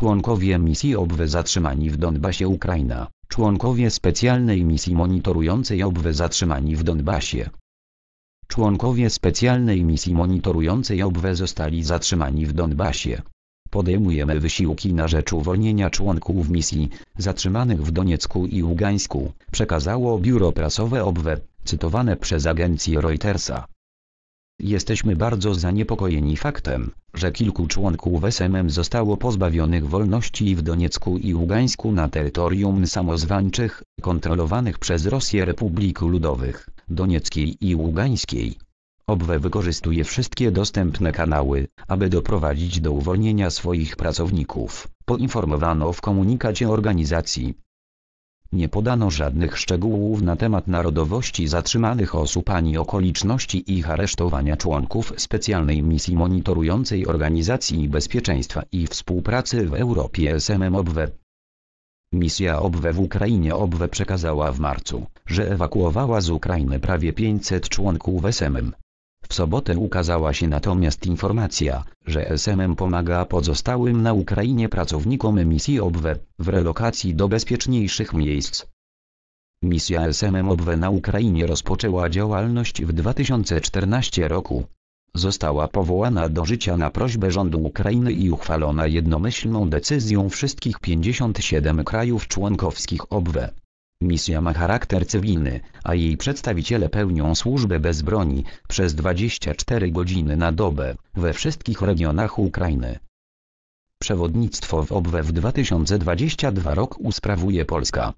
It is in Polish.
Członkowie misji OBWE zatrzymani w Donbasie Ukraina, członkowie specjalnej misji monitorującej OBWE zatrzymani w Donbasie. Członkowie specjalnej misji monitorującej OBWE zostali zatrzymani w Donbasie. Podejmujemy wysiłki na rzecz uwolnienia członków misji, zatrzymanych w Doniecku i Ługańsku, przekazało biuro prasowe OBWE, cytowane przez agencję Reutersa. Jesteśmy bardzo zaniepokojeni faktem, że kilku członków SMM zostało pozbawionych wolności w Doniecku i Ługańsku na terytorium samozwańczych, kontrolowanych przez Rosję Republik Ludowych, Donieckiej i Ługańskiej. Obwe wykorzystuje wszystkie dostępne kanały, aby doprowadzić do uwolnienia swoich pracowników, poinformowano w komunikacie organizacji. Nie podano żadnych szczegółów na temat narodowości zatrzymanych osób ani okoliczności ich aresztowania członków specjalnej misji monitorującej Organizacji Bezpieczeństwa i Współpracy w Europie SMM OBWE. Misja OBWE w Ukrainie OBWE przekazała w marcu, że ewakuowała z Ukrainy prawie 500 członków SMM, w sobotę ukazała się natomiast informacja, że SMM pomaga pozostałym na Ukrainie pracownikom misji OBWE w relokacji do bezpieczniejszych miejsc. Misja SMM OBWE na Ukrainie rozpoczęła działalność w 2014 roku. Została powołana do życia na prośbę rządu Ukrainy i uchwalona jednomyślną decyzją wszystkich 57 krajów członkowskich OBWE. Misja ma charakter cywilny, a jej przedstawiciele pełnią służbę bez broni, przez 24 godziny na dobę, we wszystkich regionach Ukrainy. Przewodnictwo w OBWE w 2022 rok usprawuje Polska.